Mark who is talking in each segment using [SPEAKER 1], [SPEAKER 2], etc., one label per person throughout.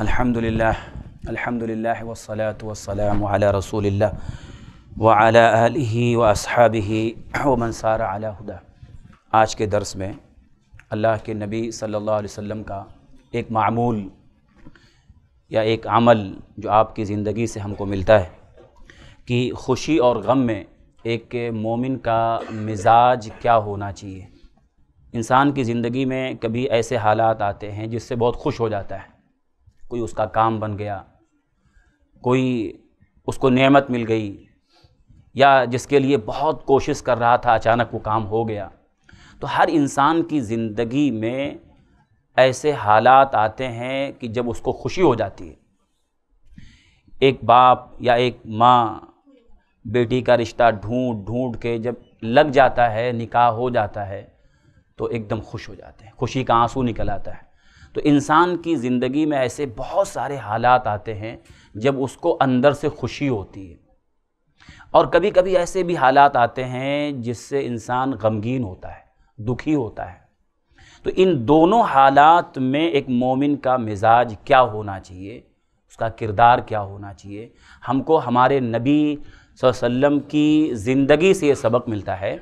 [SPEAKER 1] अल्हम्दुलिल्लाह अल्हम्दुलिल्लाह वस्सलातु वस्सलामु अला रसूलिल्लाह व अला आलिहि व अस्हाबिहि व मन सारा अला हुदा आज के दर्स में अल्लाह के नबी सल्लल्लाहु अलैहि वसल्लम का एक मामूल या एक अमल जो आपकी ज़िंदगी से हमको मिलता है कि खुशी और गम में एक मोमिन का मिजाज क्या होना चाहिए इंसान की ज़िंदगी में कभी ऐसे हालात आते हैं जिससे बहुत खुश हो जाता है कोई उसका काम बन गया कोई उसको नेमत मिल गई या जिसके लिए बहुत कोशिश कर रहा था अचानक वो काम हो गया तो हर इंसान की ज़िंदगी में ऐसे हालात आते हैं कि जब उसको खुशी हो जाती है एक बाप या एक माँ बेटी का रिश्ता ढूंढ ढूंढ के जब लग जाता है निकाह हो जाता है तो एकदम खुश हो जाते हैं खुशी का आंसू निकल आता है तो इंसान की ज़िंदगी में ऐसे बहुत सारे हालात आते हैं जब उसको अंदर से खुशी होती है और कभी कभी ऐसे भी हालात आते हैं जिससे इंसान गमगीन होता है दुखी होता है तो इन दोनों हालात में एक मोमिन का मिजाज क्या होना चाहिए उसका किरदार क्या होना चाहिए हमको हमारे नबी वसल्लम की ज़िंदगी से ये सबक मिलता है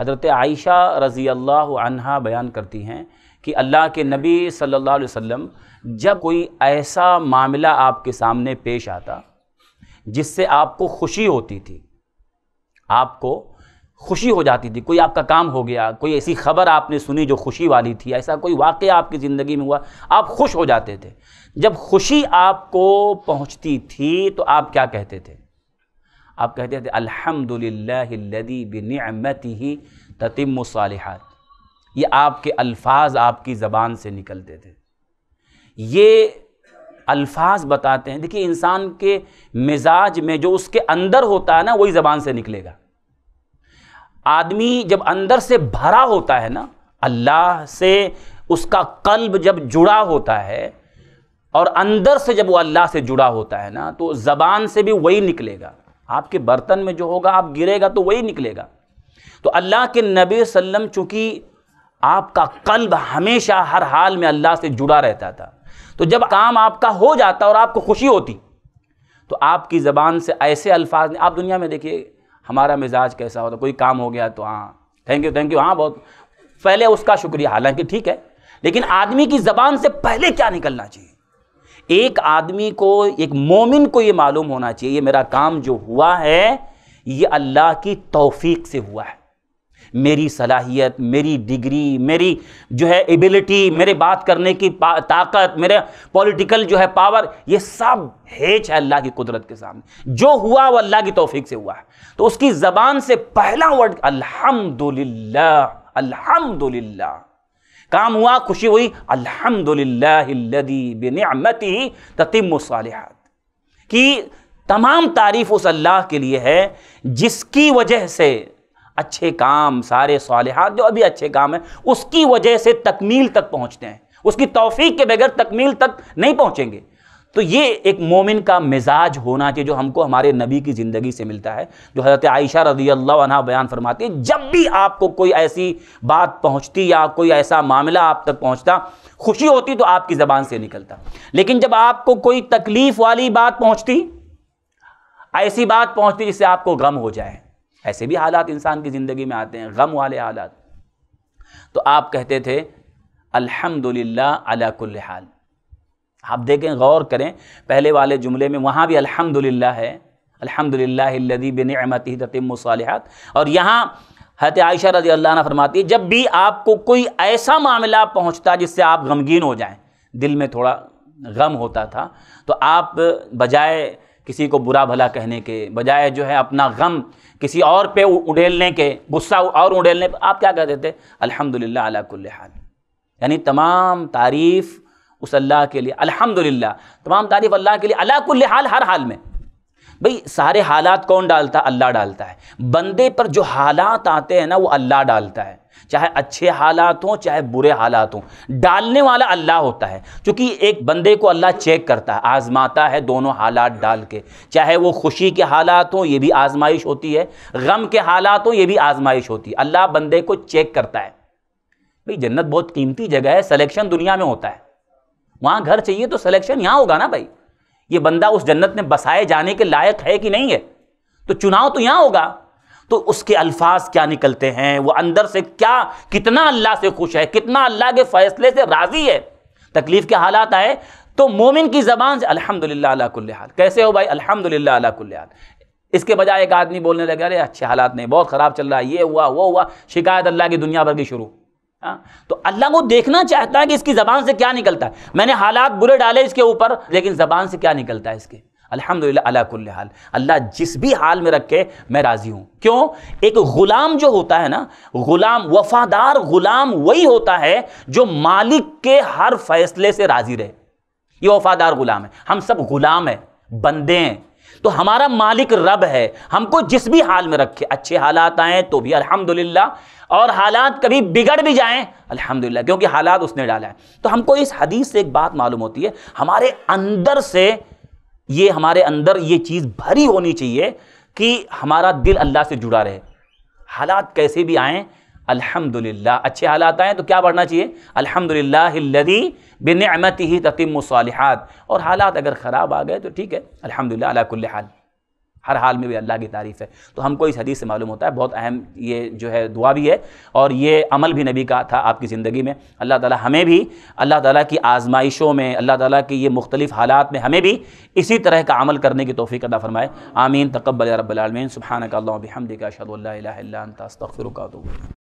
[SPEAKER 1] हज़रत आयशा रज़ी अल्लाह बयान करती हैं कि अल्लाह के नबी सल्लल्लाहु अलैहि वसल्लम जब कोई ऐसा मामला आपके सामने पेश आता जिससे आपको खुशी होती थी आपको खुशी हो जाती थी कोई आपका काम हो गया कोई ऐसी खबर आपने सुनी जो खुशी वाली थी ऐसा कोई वाक़ आपकी ज़िंदगी में हुआ आप खुश हो जाते थे जब खुशी आपको पहुंचती थी तो आप क्या कहते थे आप कहते थे अलहमदिल्लादी बिन ही ततिम ये आपके अल्फाज आपकी ज़बान से निकलते थे ये अल्फाज बताते हैं देखिए इंसान के मिजाज में जो उसके अंदर होता है ना वही ज़बान से निकलेगा आदमी जब अंदर से भरा होता है ना अल्लाह से उसका कल्ब जब जुड़ा होता है और अंदर से जब वो अल्लाह से जुड़ा होता है ना तो ज़बान से भी वही निकलेगा आपके बर्तन में जो होगा आप गिरेगा तो वही निकलेगा तो अल्लाह के नबी वसम चूँकि आपका कल्ब हमेशा हर हाल में अल्लाह से जुड़ा रहता था तो जब काम आपका हो जाता और आपको खुशी होती तो आपकी ज़बान से ऐसे अल्फाज आप दुनिया में देखिए हमारा मिजाज कैसा होता कोई काम हो गया तो हाँ थैंक यू थैंक यू हाँ बहुत पहले उसका शुक्रिया हालांकि ठीक है लेकिन आदमी की ज़बान से पहले क्या निकलना चाहिए एक आदमी को एक मोमिन को ये मालूम होना चाहिए ये मेरा काम जो हुआ है ये अल्लाह की तौफीक से हुआ है मेरी सलाहियत मेरी डिग्री मेरी जो है एबिलिटी मेरे बात करने की ताकत मेरे पॉलिटिकल जो है पावर ये सब हेच है अल्लाह की कुदरत के सामने जो हुआ वो अल्लाह की तोफीक से हुआ है तो उसकी ज़बान से पहला वर्ड अल्हम्दुलिल्लाह अल्हम्दुलिल्लाह काम हुआ खुशी हुई अल्हम्दुलिल्लाहिल्लदी ततिम सालिहात कि तमाम तारीफ़ उस अल्लाह के लिए है जिसकी वजह से अच्छे काम सारे सालहत जो अभी अच्छे काम हैं उसकी वजह से तकमील तक पहुँचते हैं उसकी तोफ़ी के बगैर तकमील तक नहीं पहुँचेंगे तो ये एक मोमिन का मिजाज होना चाहिए जो हमको हमारे नबी की ज़िंदगी से मिलता है जो हज़रत आयशा रजी अल्लाह बयान फरमाती है जब भी आपको कोई ऐसी बात पहुंचती या कोई ऐसा मामला आप तक पहुंचता खुशी होती तो आपकी ज़बान से निकलता लेकिन जब आपको कोई तकलीफ़ वाली बात पहुंचती ऐसी बात पहुंचती जिससे आपको गम हो जाए ऐसे भी हालात इंसान की ज़िंदगी में आते हैं गम वाले हालात तो आप कहते थे अल्हम्दुलिल्लाह अला कुल हाल आप देखें गौर करें पहले वाले जुमले में वहाँ भी अल्हम्दुलिल्लाह है अल्हम्दुलिल्लाह बिन ततिमसालहत और यहाँ हत आयशा रजी अल्लाह फरमाती है जब भी आपको कोई ऐसा मामला पहुँचता जिससे आप गमगीन हो जाएं दिल में थोड़ा गम होता था तो आप बजाय किसी को बुरा भला कहने के बजाय जो है अपना गम किसी और पे उड़ेलने के गुस्सा और उड़ेलने पर आप क्या कहते थे अल्हम्दुलिल्लाह अला कुल्ल हाल यानी तमाम तारीफ़ उस अल्लाह के लिए अल्हम्दुलिल्लाह तमाम तारीफ़ अल्लाह के लिए अला कुल्ल हाल हर हाल में भाई सारे हालात कौन डालता अल्लाह डालता है बंदे पर जो हालात आते हैं ना वो अल्लाह डालता है चाहे अच्छे हालात हों चाहे बुरे हालात हों डालने वाला अल्लाह होता है क्योंकि एक बंदे को अल्लाह चेक करता है आजमाता है दोनों हालात डाल के चाहे वो खुशी के हालात हों ये भी आजमाइश होती है गम के हालात हों ये भी आजमाइश होती है अल्लाह बंदे को चेक करता है भाई जन्नत बहुत कीमती जगह है सलेक्शन दुनिया में होता है वहाँ घर चाहिए तो सलेक्शन यहाँ होगा ना भाई ये बंदा उस जन्नत में बसाए जाने के लायक है कि नहीं है तो चुनाव तो यहाँ होगा तो उसके अल्फाज क्या निकलते हैं वो अंदर से क्या कितना अल्लाह से खुश है कितना अल्लाह के फ़ैसले से राज़ी है तकलीफ़ के हालात आए तो मोमिन की ज़बान से अल्हम्दुलिल्लाह अला कैसे हो भाई अल्हम्दुलिल्लाह अला इसके बजाय एक आदमी बोलने लगे अरे अच्छे हालात नहीं बहुत ख़राब चल रहा है ये हुआ वो हुआ शिकायत अल्लाह की दुनिया भर की शुरू हाँ तो अल्लाह को देखना चाहता है कि इसकी ज़बान से क्या निकलता है मैंने हालात बुरे डाले इसके ऊपर लेकिन ज़बान से क्या निकलता है इसके अलहमदिल्ला अला हाल अल्लाह जिस भी हाल में रखे मैं राज़ी हूँ क्यों एक ग़ुलाम जो होता है ना ग़ुलाम वफ़ादार ग़ुलाम वही होता है जो मालिक के हर फैसले से राज़ी रहे ये वफ़ादार ग़ुलाम है हम सब ग़ुलाम हैं बंदे हैं तो हमारा मालिक रब है हमको जिस भी हाल में रखे अच्छे हालात आएँ तो भी अल्हम्दुलिल्लाह और हालात कभी बिगड़ भी जाएं अल्हम्दुलिल्लाह क्योंकि हालात उसने डाला है तो हमको इस हदीस से एक बात मालूम होती है हमारे अंदर से ये हमारे अंदर ये चीज़ भरी होनी चाहिए कि हमारा दिल अल्लाह से जुड़ा रहे हालात कैसे भी आएँ अल्हम्दुलिल्लाह अच्छे हालात आएँ तो क्या पढ़ना चाहिए अल्हम्दुलिल्लाहिल्लज़ी बिनमत ही ततिम सालिहात और हालात अगर ख़राब आ गए तो ठीक है अल्हम्दुलिल्लाह अला कुल्ल हाल हर हाल में भी अल्लाह की तारीफ़ है तो हमको इस हदीस से मालूम होता है बहुत अहम ये जो है दुआ भी है और ये अमल भी नबी का था आपकी ज़िंदगी में अल्लाह ताला हमें भी अल्लाह ताला की आजमाइशों में अल्लाह ताला की ये मुख्तलिफ़ हालात में हमें भी इसी तरह का अमल करने की तोफ़ी अदा फ़रमाए आमीन तकबल रबालमीन सुबहानक हमदिका शदल तस्तफ़िर